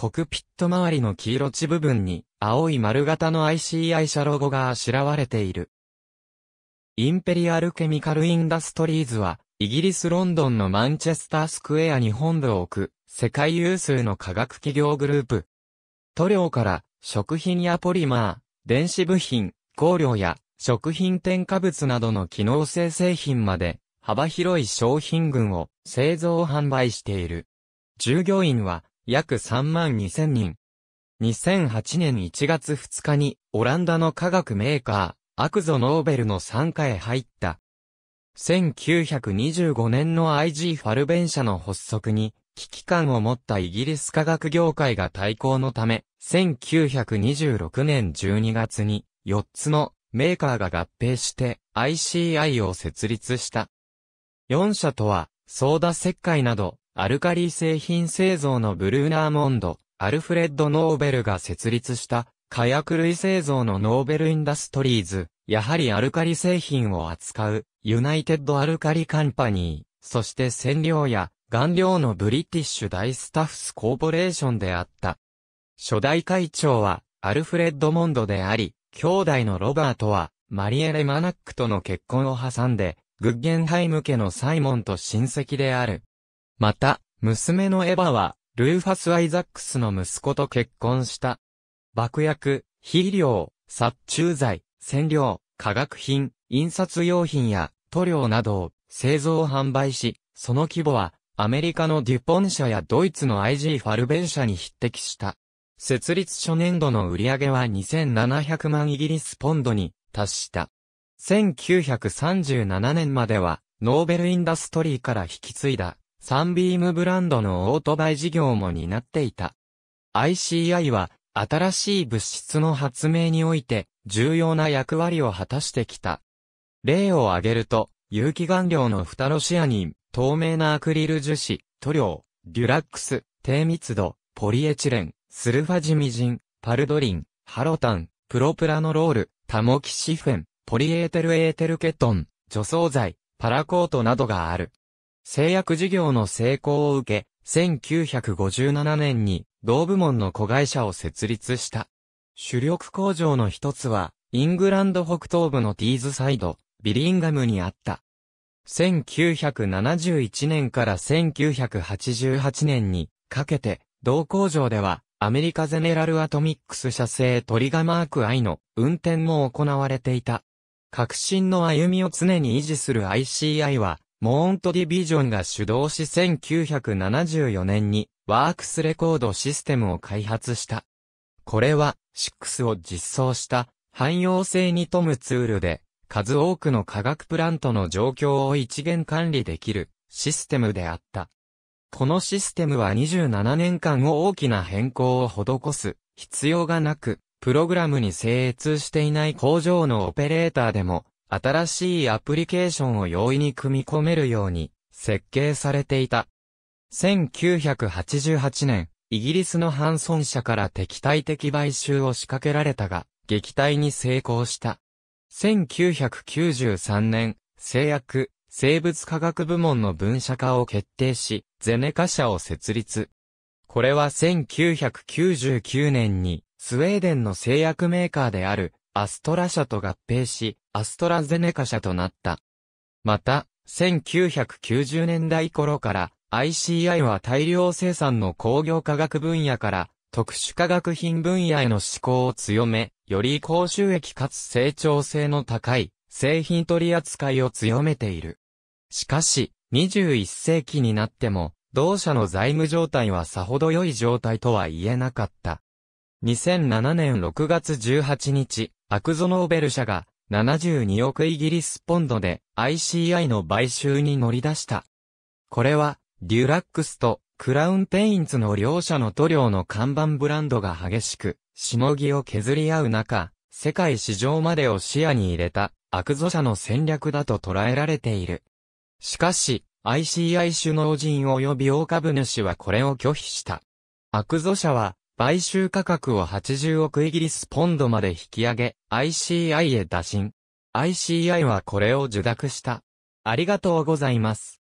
コクピット周りの黄色地部分に青い丸型の ICI 社ロゴがあしらわれている。インペリアルケミカルインダストリーズは、イギリスロンドンのマンチェスタースクエアに本部を置く、世界有数の化学企業グループ。塗料から食品やポリマー、電子部品、香料や食品添加物などの機能性製品まで幅広い商品群を製造販売している。従業員は約3万2000人。2008年1月2日に、オランダの科学メーカー、アクゾノーベルの参加へ入った。1925年の IG ファルベン社の発足に、危機感を持ったイギリス科学業界が対抗のため、1926年12月に、4つのメーカーが合併して ICI を設立した。4社とは、ソーダ石灰など、アルカリ製品製造のブルーナーモンド、アルフレッド・ノーベルが設立した火薬類製造のノーベル・インダストリーズ、やはりアルカリ製品を扱うユナイテッド・アルカリ・カンパニー、そして染料や顔料のブリティッシュ大スタッフスコーポレーションであった。初代会長はアルフレッド・モンドであり、兄弟のロバートはマリエレ・マナックとの結婚を挟んで、グッゲンハイム家のサイモンと親戚である。また、娘のエヴァは、ルーファス・アイザックスの息子と結婚した。爆薬、肥料、殺虫剤、染料、化学品、印刷用品や塗料などを製造販売し、その規模はアメリカのデュポン社やドイツの IG ファルベン社に匹敵した。設立初年度の売上は2700万イギリスポンドに達した。1937年まではノーベルインダストリーから引き継いだサンビームブランドのオートバイ事業も担っていた。ICI は、新しい物質の発明において、重要な役割を果たしてきた。例を挙げると、有機顔料のフタロシアニン、透明なアクリル樹脂、塗料、デュラックス、低密度、ポリエチレン、スルファジミジン、パルドリン、ハロタン、プロプラノロール、タモキシフェン、ポリエーテルエーテルケトン、除草剤、パラコートなどがある。製薬事業の成功を受け、1957年に同部門の子会社を設立した。主力工場の一つは、イングランド北東部のティーズサイド、ビリンガムにあった。1971年から1988年にかけて、同工場では、アメリカゼネラルアトミックス社製トリガマーク I の運転も行われていた。革新の歩みを常に維持する ICI は、モーントディビジョンが主導し1974年にワークスレコードシステムを開発した。これは6を実装した汎用性に富むツールで数多くの化学プラントの状況を一元管理できるシステムであった。このシステムは27年間を大きな変更を施す必要がなく、プログラムに精通していない工場のオペレーターでも新しいアプリケーションを容易に組み込めるように設計されていた。1988年、イギリスのハンソン社から敵対的買収を仕掛けられたが、撃退に成功した。1993年、製薬、生物科学部門の分社化を決定し、ゼネカ社を設立。これは1999年に、スウェーデンの製薬メーカーである、アストラ社と合併し、アストラゼネカ社となった。また、1990年代頃から ICI は大量生産の工業科学分野から特殊科学品分野への思考を強め、より高収益かつ成長性の高い製品取扱いを強めている。しかし、21世紀になっても、同社の財務状態はさほど良い状態とは言えなかった。2007年6月18日、アクゾノーベル社が72億イギリスポンドで ICI の買収に乗り出した。これは、デュラックスとクラウンペインツの両者の塗料の看板ブランドが激しく、しのぎを削り合う中、世界市場までを視野に入れた、悪女社の戦略だと捉えられている。しかし、ICI 首脳陣及び大株主はこれを拒否した。悪女社は、買収価格を80億イギリスポンドまで引き上げ、ICI へ打診。ICI はこれを受諾した。ありがとうございます。